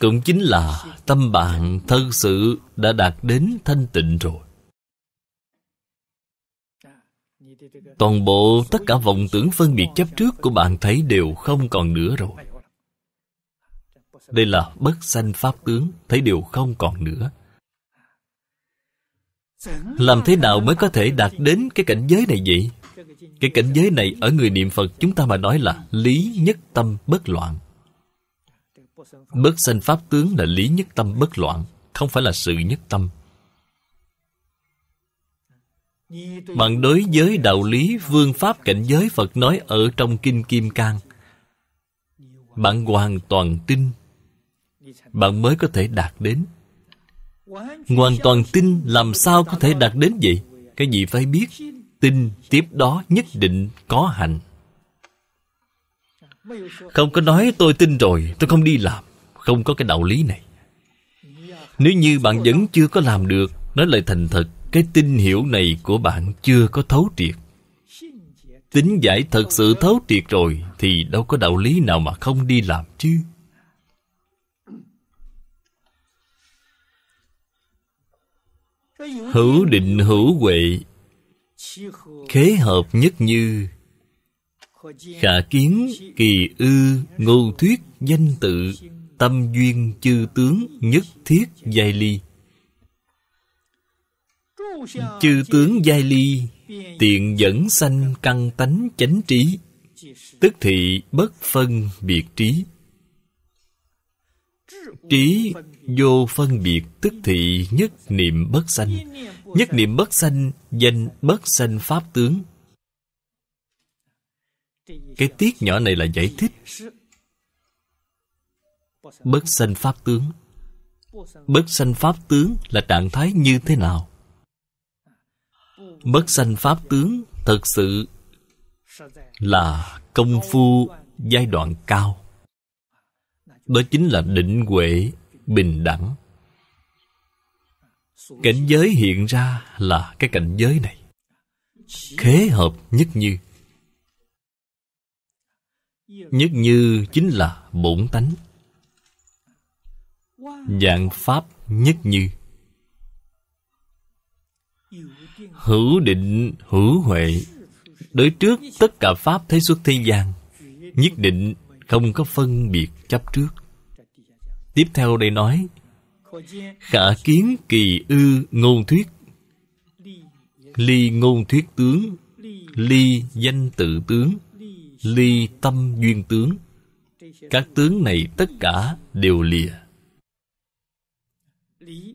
Cũng chính là tâm bạn thân sự đã đạt đến thanh tịnh rồi toàn bộ tất cả vọng tưởng phân biệt chấp trước của bạn thấy đều không còn nữa rồi đây là bất sanh pháp tướng thấy đều không còn nữa làm thế nào mới có thể đạt đến cái cảnh giới này vậy cái cảnh giới này ở người niệm phật chúng ta mà nói là lý nhất tâm bất loạn bất sanh pháp tướng là lý nhất tâm bất loạn không phải là sự nhất tâm bạn đối với đạo lý vương pháp cảnh giới Phật nói ở trong Kinh Kim Cang Bạn hoàn toàn tin Bạn mới có thể đạt đến Hoàn toàn tin làm sao có thể đạt đến vậy Cái gì phải biết Tin tiếp đó nhất định có hành Không có nói tôi tin rồi Tôi không đi làm Không có cái đạo lý này Nếu như bạn vẫn chưa có làm được Nói lời thành thật cái tin hiểu này của bạn chưa có thấu triệt tính giải thật sự thấu triệt rồi thì đâu có đạo lý nào mà không đi làm chứ hữu định hữu huệ khế hợp nhất như khả kiến kỳ ư ngô thuyết danh tự tâm duyên chư tướng nhất thiết giai ly chư tướng giai ly tiện dẫn sanh căn tánh chánh trí tức thị bất phân biệt trí trí vô phân biệt tức thị nhất niệm bất sanh nhất niệm bất sanh danh bất sanh pháp tướng cái tiết nhỏ này là giải thích bất sanh pháp tướng bất sanh pháp tướng là trạng thái như thế nào bất sanh pháp tướng thật sự là công phu giai đoạn cao đó chính là định huệ bình đẳng cảnh giới hiện ra là cái cảnh giới này khế hợp nhất như nhất như chính là bổn tánh dạng pháp nhất như hữu định hữu huệ đối trước tất cả pháp thế xuất thế gian nhất định không có phân biệt chấp trước tiếp theo đây nói khả kiến kỳ ư ngôn thuyết ly ngôn thuyết tướng ly danh tự tướng ly tâm duyên tướng các tướng này tất cả đều lìa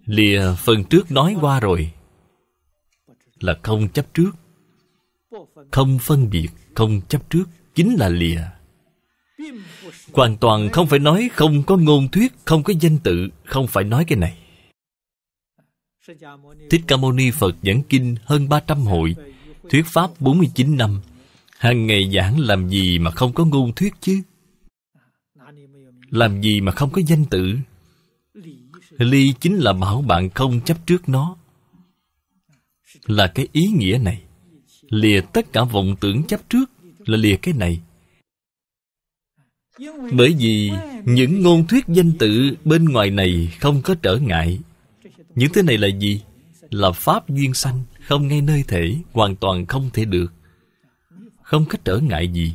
lìa phần trước nói qua rồi là không chấp trước Không phân biệt, không chấp trước Chính là lìa Hoàn toàn không phải nói không có ngôn thuyết Không có danh tự Không phải nói cái này Thích Ca Mâu Ni Phật giảng kinh hơn 300 hội Thuyết Pháp 49 năm Hàng ngày giảng làm gì mà không có ngôn thuyết chứ Làm gì mà không có danh tự Ly chính là bảo bạn không chấp trước nó là cái ý nghĩa này. Lìa tất cả vọng tưởng chấp trước là lìa cái này. Bởi vì những ngôn thuyết danh tự bên ngoài này không có trở ngại. Những thứ này là gì? Là pháp duyên sanh, không ngay nơi thể, hoàn toàn không thể được. Không có trở ngại gì.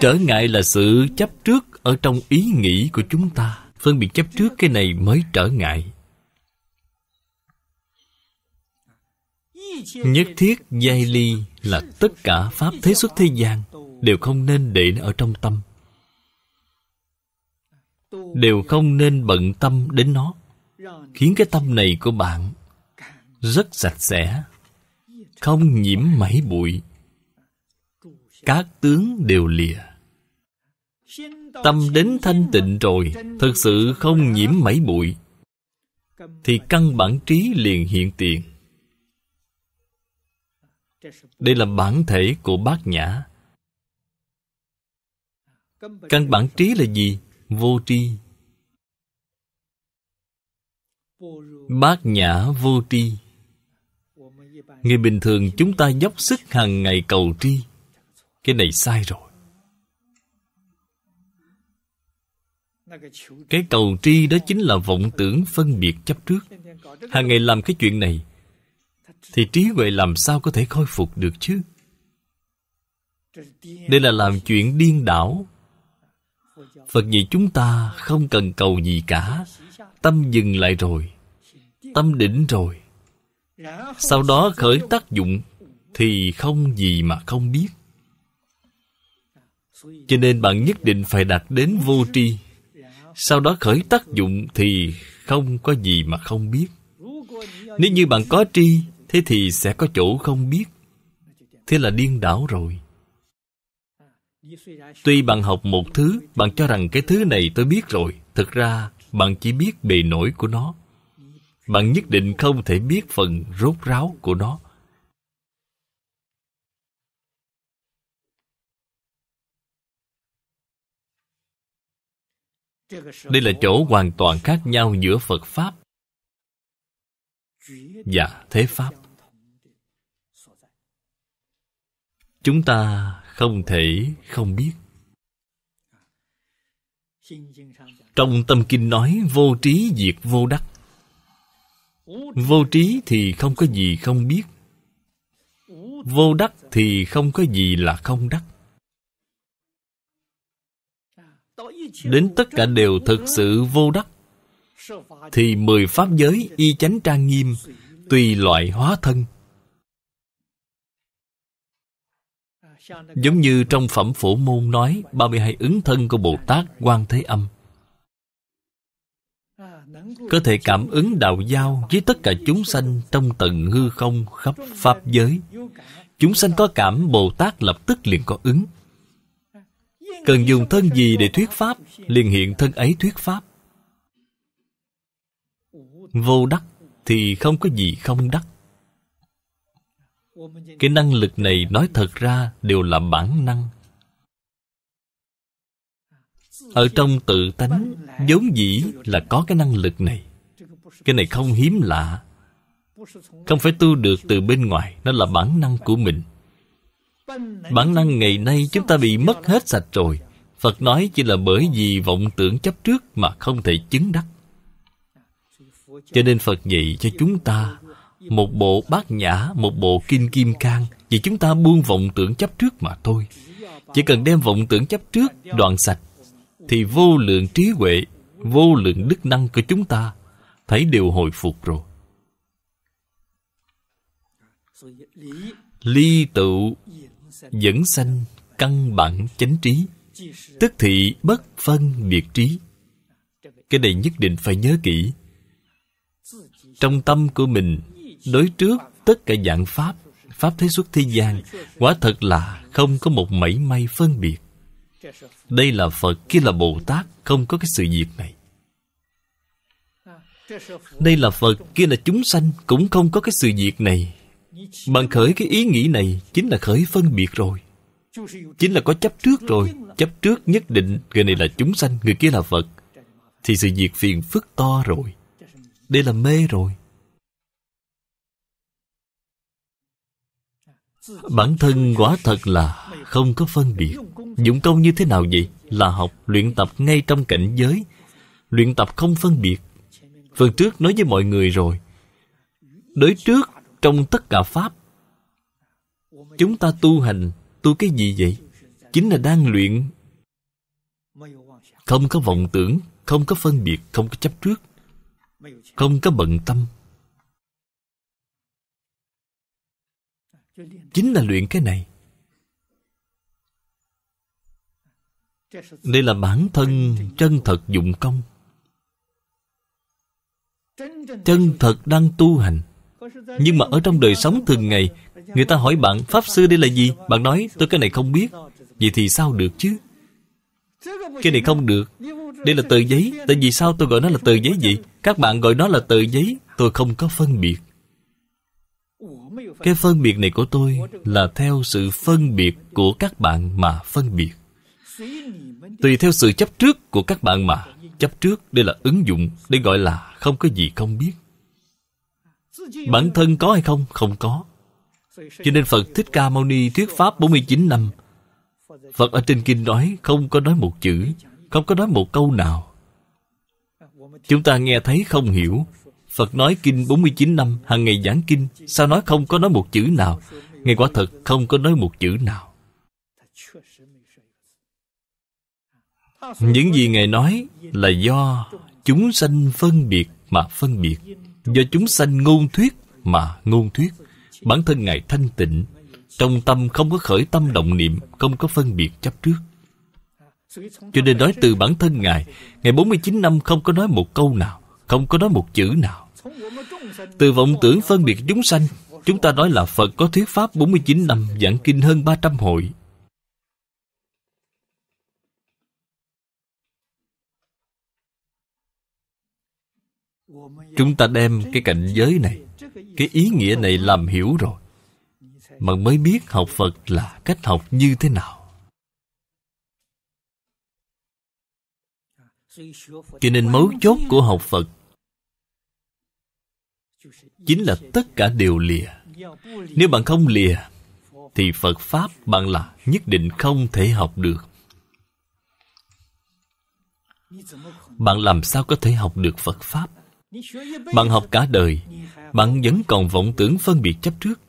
Trở ngại là sự chấp trước ở trong ý nghĩ của chúng ta. Phân biệt chấp trước cái này mới trở ngại. Nhất thiết giai ly là tất cả Pháp thế xuất thế gian Đều không nên để nó ở trong tâm Đều không nên bận tâm đến nó Khiến cái tâm này của bạn Rất sạch sẽ Không nhiễm mảy bụi Các tướng đều lìa Tâm đến thanh tịnh rồi Thật sự không nhiễm mảy bụi Thì căn bản trí liền hiện tiền đây là bản thể của bát nhã. Căn bản trí là gì? Vô tri. Bát nhã vô tri. Người bình thường chúng ta dốc sức hàng ngày cầu tri. Cái này sai rồi. Cái cầu tri đó chính là vọng tưởng phân biệt chấp trước. Hàng ngày làm cái chuyện này thì trí huệ làm sao có thể khôi phục được chứ đây là làm chuyện điên đảo phật dạy chúng ta không cần cầu gì cả tâm dừng lại rồi tâm đỉnh rồi sau đó khởi tác dụng thì không gì mà không biết cho nên bạn nhất định phải đạt đến vô tri sau đó khởi tác dụng thì không có gì mà không biết nếu như bạn có tri thế thì sẽ có chỗ không biết thế là điên đảo rồi tuy bạn học một thứ bạn cho rằng cái thứ này tôi biết rồi thực ra bạn chỉ biết bề nổi của nó bạn nhất định không thể biết phần rốt ráo của nó đây là chỗ hoàn toàn khác nhau giữa phật pháp và thế pháp chúng ta không thể không biết trong tâm kinh nói vô trí diệt vô đắc vô trí thì không có gì không biết vô đắc thì không có gì là không đắc đến tất cả đều thực sự vô đắc thì mười pháp giới y chánh trang nghiêm tùy loại hóa thân Giống như trong phẩm phổ môn nói 32 ứng thân của Bồ Tát Quan Thế Âm Có thể cảm ứng đạo giao với tất cả chúng sanh Trong tận hư không khắp Pháp giới Chúng sanh có cảm Bồ Tát lập tức liền có ứng Cần dùng thân gì để thuyết Pháp Liền hiện thân ấy thuyết Pháp Vô đắc thì không có gì không đắc cái năng lực này nói thật ra đều là bản năng ở trong tự tánh vốn dĩ là có cái năng lực này cái này không hiếm lạ không phải tu được từ bên ngoài nó là bản năng của mình bản năng ngày nay chúng ta bị mất hết sạch rồi phật nói chỉ là bởi vì vọng tưởng chấp trước mà không thể chứng đắc cho nên phật dạy cho chúng ta một bộ bát nhã một bộ kinh kim cang vì chúng ta buông vọng tưởng chấp trước mà thôi chỉ cần đem vọng tưởng chấp trước đoạn sạch thì vô lượng trí huệ vô lượng đức năng của chúng ta thấy đều hồi phục rồi ly tựu dẫn sanh căn bản chánh trí tức thị bất phân biệt trí cái này nhất định phải nhớ kỹ trong tâm của mình đối trước tất cả dạng pháp pháp thế xuất thế gian quả thật là không có một mảy may phân biệt đây là phật kia là bồ tát không có cái sự việc này đây là phật kia là chúng sanh cũng không có cái sự việc này bằng khởi cái ý nghĩ này chính là khởi phân biệt rồi chính là có chấp trước rồi chấp trước nhất định người này là chúng sanh người kia là phật thì sự việc phiền phức to rồi đây là mê rồi Bản thân quả thật là không có phân biệt Dụng công như thế nào vậy? Là học luyện tập ngay trong cảnh giới Luyện tập không phân biệt Phần trước nói với mọi người rồi Đối trước trong tất cả Pháp Chúng ta tu hành Tu cái gì vậy? Chính là đang luyện Không có vọng tưởng Không có phân biệt Không có chấp trước Không có bận tâm chính là luyện cái này đây là bản thân chân thật dụng công chân thật đang tu hành nhưng mà ở trong đời sống thường ngày người ta hỏi bạn pháp sư đây là gì bạn nói tôi cái này không biết vậy thì sao được chứ cái này không được đây là tờ giấy tại vì sao tôi gọi nó là tờ giấy vậy các bạn gọi nó là tờ giấy tôi không có phân biệt cái phân biệt này của tôi là theo sự phân biệt của các bạn mà phân biệt tùy theo sự chấp trước của các bạn mà chấp trước đây là ứng dụng đây gọi là không có gì không biết bản thân có hay không không có cho nên Phật Thích Ca Mâu Ni thuyết pháp 49 năm Phật ở trên kinh nói không có nói một chữ Không có nói một câu nào Chúng ta nghe thấy không hiểu Phật nói kinh 49 năm, hàng ngày giảng kinh, sao nói không có nói một chữ nào? Ngài quả thật không có nói một chữ nào. Những gì Ngài nói là do chúng sanh phân biệt mà phân biệt, do chúng sanh ngôn thuyết mà ngôn thuyết. Bản thân Ngài thanh tịnh, trong tâm không có khởi tâm động niệm, không có phân biệt chấp trước. Cho nên nói từ bản thân Ngài Ngày 49 năm không có nói một câu nào Không có nói một chữ nào từ vọng tưởng phân biệt chúng sanh Chúng ta nói là Phật có thuyết pháp 49 năm Giảng kinh hơn 300 hội Chúng ta đem cái cảnh giới này Cái ý nghĩa này làm hiểu rồi Mà mới biết học Phật là cách học như thế nào Cho nên mấu chốt của học Phật chính là tất cả đều lìa nếu bạn không lìa thì phật pháp bạn là nhất định không thể học được bạn làm sao có thể học được phật pháp bạn học cả đời bạn vẫn còn vọng tưởng phân biệt chấp trước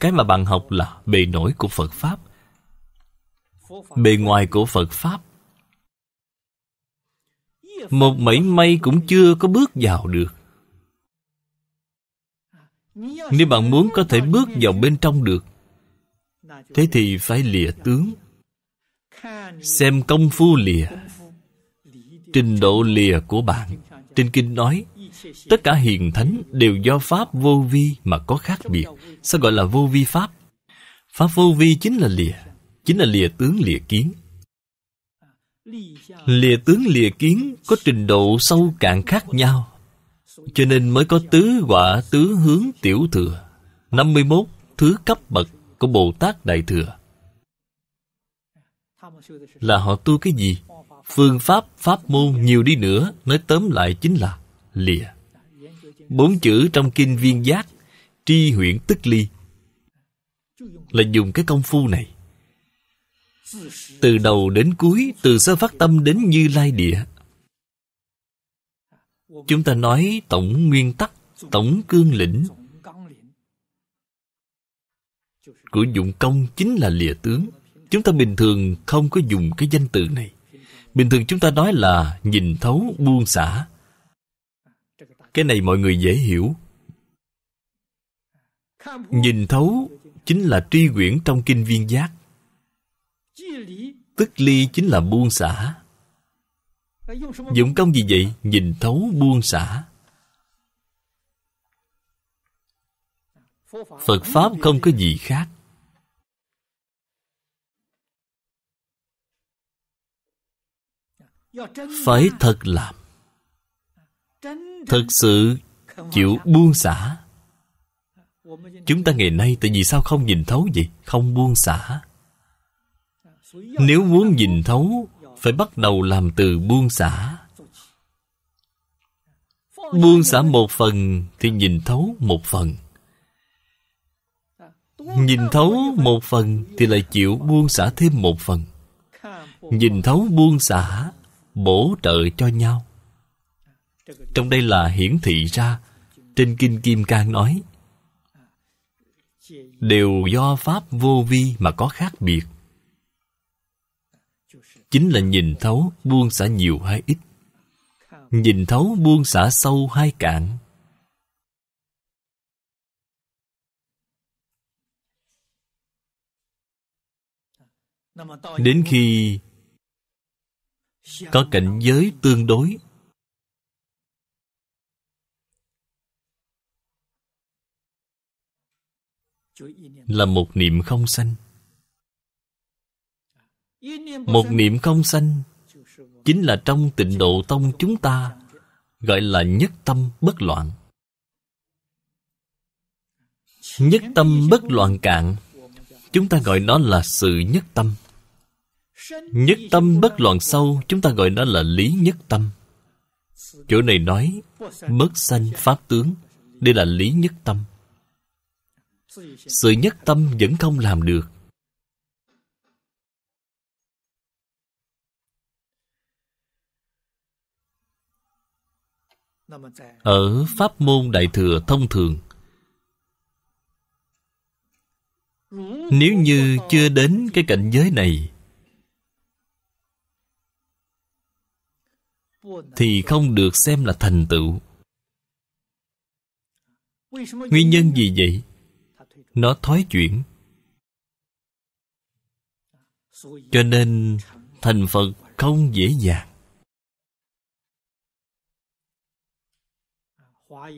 cái mà bạn học là bề nổi của phật pháp bề ngoài của phật pháp một mảy may cũng chưa có bước vào được nếu bạn muốn có thể bước vào bên trong được Thế thì phải lìa tướng Xem công phu lìa Trình độ lìa của bạn Trên kinh nói Tất cả hiền thánh đều do Pháp vô vi mà có khác biệt Sao gọi là vô vi Pháp? Pháp vô vi chính là lìa Chính là lìa tướng lìa kiến Lìa tướng lìa kiến có trình độ sâu cạn khác nhau cho nên mới có tứ quả tứ hướng tiểu thừa 51 thứ cấp bậc của Bồ Tát Đại Thừa Là họ tu cái gì? Phương pháp, pháp môn nhiều đi nữa Nói tóm lại chính là lìa Bốn chữ trong kinh viên giác Tri huyện tức ly Là dùng cái công phu này từ đầu đến cuối từ sơ phát tâm đến như lai địa chúng ta nói tổng nguyên tắc tổng cương lĩnh của dụng công chính là lìa tướng chúng ta bình thường không có dùng cái danh từ này bình thường chúng ta nói là nhìn thấu buông xả cái này mọi người dễ hiểu nhìn thấu chính là truy quyển trong kinh viên giác tức ly chính là buông xả Dụng công gì vậy? Nhìn thấu buông xả Phật Pháp không có gì khác Phải thật làm Thật sự chịu buông xả Chúng ta ngày nay tại vì sao không nhìn thấu vậy? Không buông xả Nếu muốn nhìn thấu phải bắt đầu làm từ buông xả buông xả một phần thì nhìn thấu một phần nhìn thấu một phần thì lại chịu buông xả thêm một phần nhìn thấu buông xả bổ trợ cho nhau trong đây là hiển thị ra trên kinh kim cang nói đều do pháp vô vi mà có khác biệt chính là nhìn thấu buông xả nhiều hay ít nhìn thấu buông xả sâu hay cạn đến khi có cảnh giới tương đối là một niệm không sanh một niệm không sanh Chính là trong tịnh độ tông chúng ta Gọi là nhất tâm bất loạn Nhất tâm bất loạn cạn Chúng ta gọi nó là sự nhất tâm Nhất tâm bất loạn sâu Chúng ta gọi nó là lý nhất tâm Chỗ này nói Bất sanh pháp tướng Đây là lý nhất tâm Sự nhất tâm vẫn không làm được ở pháp môn đại thừa thông thường nếu như chưa đến cái cảnh giới này thì không được xem là thành tựu nguyên nhân gì vậy nó thoái chuyển cho nên thành phật không dễ dàng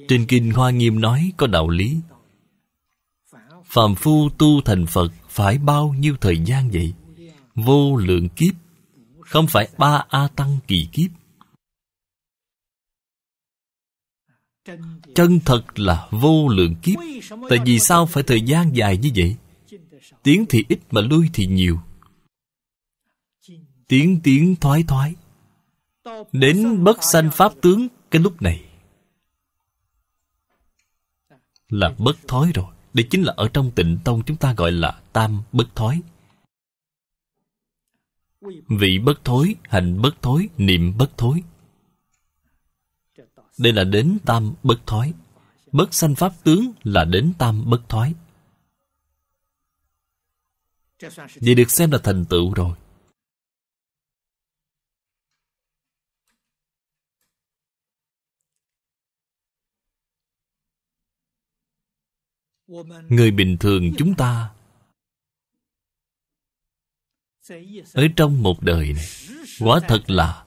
Trên Kinh Hoa Nghiêm nói có đạo lý phàm Phu tu thành Phật phải bao nhiêu thời gian vậy? Vô lượng kiếp Không phải ba A Tăng kỳ kiếp Chân thật là vô lượng kiếp Tại vì sao phải thời gian dài như vậy? Tiếng thì ít mà lui thì nhiều Tiếng tiếng thoái thoái Đến bất sanh pháp tướng cái lúc này là bất thói rồi. Đây chính là ở trong tịnh tông chúng ta gọi là tam bất thói. Vị bất thối, hành bất thối, niệm bất thối. Đây là đến tam bất thói. Bất sanh pháp tướng là đến tam bất thói. Vậy được xem là thành tựu rồi. người bình thường chúng ta ở trong một đời này quả thật là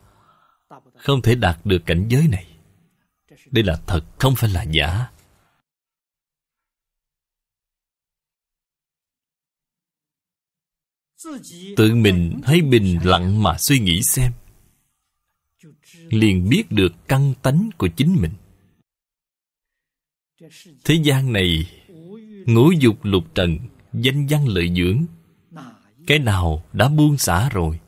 không thể đạt được cảnh giới này đây là thật không phải là giả tự mình hãy bình lặng mà suy nghĩ xem liền biết được căn tánh của chính mình thế gian này ngũ dục lục trần danh văn lợi dưỡng cái nào đã buông xả rồi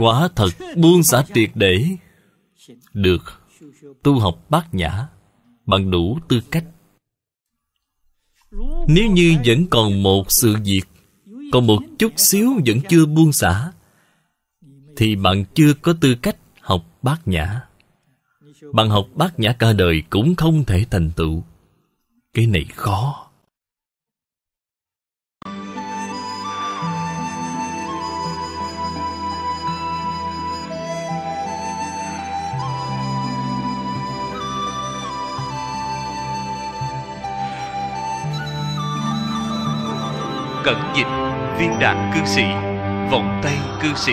quả thật buông xả triệt để được tu học bát nhã bằng đủ tư cách nếu như vẫn còn một sự việc còn một chút xíu vẫn chưa buông xả thì bạn chưa có tư cách học bát nhã bằng học bát nhã cả đời cũng không thể thành tựu Cái này khó cẩn dịch viên đạn cư sĩ vòng tay cư sĩ